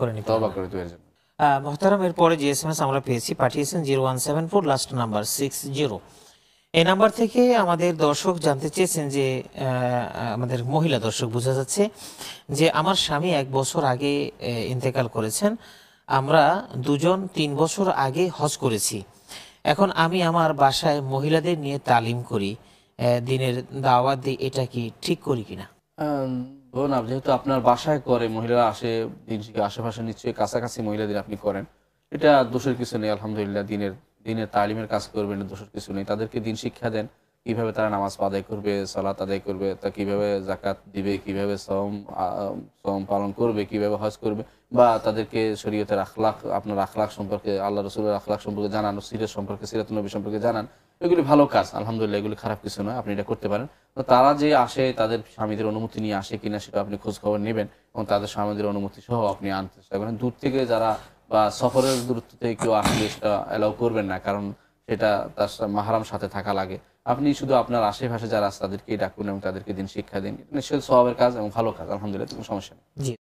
করে নিতে করে জন্য এরপরে যে এস এম এস আমরা পেয়েছি পাঠিয়েছেন zero one seven four last number six zero এই নাম্বার থেকে আমাদের দর্শক জানতে চেয়েছেন যে আমাদের মহিলা দর্শক বোঝা যাচ্ছে যে আমার স্বামী এক বছর আগে ইন্তেকাল করেছেন আমরা দুজন তিন বছর আগে হজ করেছি এখন আমি আমার বাসায় মহিলাদের নিয়ে তালিম করি দিনের দাওয়াত দিই এটা কি ঠিক করি কিনা যেহেতু আপনার বাসায় করে মহিলারা আসে দিন আশেপাশে নিশ্চয়ই কাছাকাছি মহিলাদের আপনি করেন এটা দোষের কিছু নেই আলহামদুলিল্লাহ দিনের দিনের তালিমের কাজ করবেন দোষের কিছু নেই তাদেরকে দিন শিক্ষা দেন কিভাবে তারা নামাজ আদায় করবে সলাত আদায় করবে তা কিভাবে জাকাত দিবে কিভাবে শ্রম শ্রম পালন করবে কিভাবে হজ করবে বা তাদেরকে শরীয়তের আখলাখ আপনার আখলাখ সম্পর্কে আল্লাহ রসুলের আখলাখ সম্পর্কে জানান সিরের সম্পর্কে সিরাত নবী সম্পর্কে জানান এগুলি ভালো কাজ আলহামদুলিল্লাহ এগুলি খারাপ কিছু নয় আপনি এটা করতে পারেন তো তারা যে আসে তাদের স্বামীদের অনুমতি নিয়ে আসে কিনা সেটা আপনি খোঁজ খবর নেবেন এবং তাদের স্বামীদের অনুমতি সহ আপনি আনতে চেষ্টা করেন দূর থেকে যারা বা সফরের দূরত্ব থেকে কেউ আসলে সেটা অ্যালাউ করবেন না কারণ সেটা তার মাহারাম সাথে থাকা লাগে আপনি শুধু আপনার আশেপাশে যারা আছে তাদেরকেই ডাকুন এবং তাদেরকে দিন শিক্ষা দিন নিশ্চয়ই স্বভাবের কাজ এবং ভালো কাজ আলহামদুলিল্লাহ কোনো সমস্যা নেই